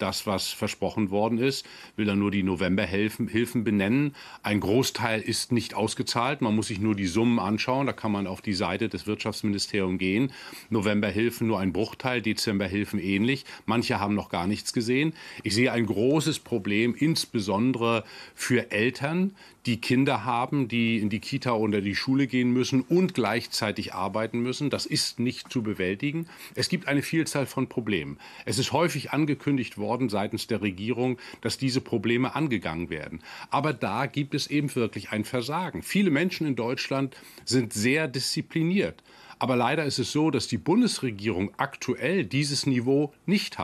das, was versprochen worden ist, will dann nur die Novemberhilfen benennen. Ein Großteil ist nicht ausgezahlt. Man muss sich nur die Summen anschauen. Da kann man auf die Seite des Wirtschaftsministeriums gehen. Novemberhilfen nur ein Bruchteil, Dezemberhilfen ähnlich. Manche haben noch gar nichts gesehen. Ich sehe ein großes Problem, insbesondere für Eltern, die Kinder haben, die in die Kita oder die Schule gehen müssen und gleichzeitig arbeiten müssen. Das ist nicht zu bewältigen. Es gibt eine Vielzahl von Problemen. Es ist häufig angekündigt worden, worden seitens der Regierung, dass diese Probleme angegangen werden. Aber da gibt es eben wirklich ein Versagen. Viele Menschen in Deutschland sind sehr diszipliniert. Aber leider ist es so, dass die Bundesregierung aktuell dieses Niveau nicht hat.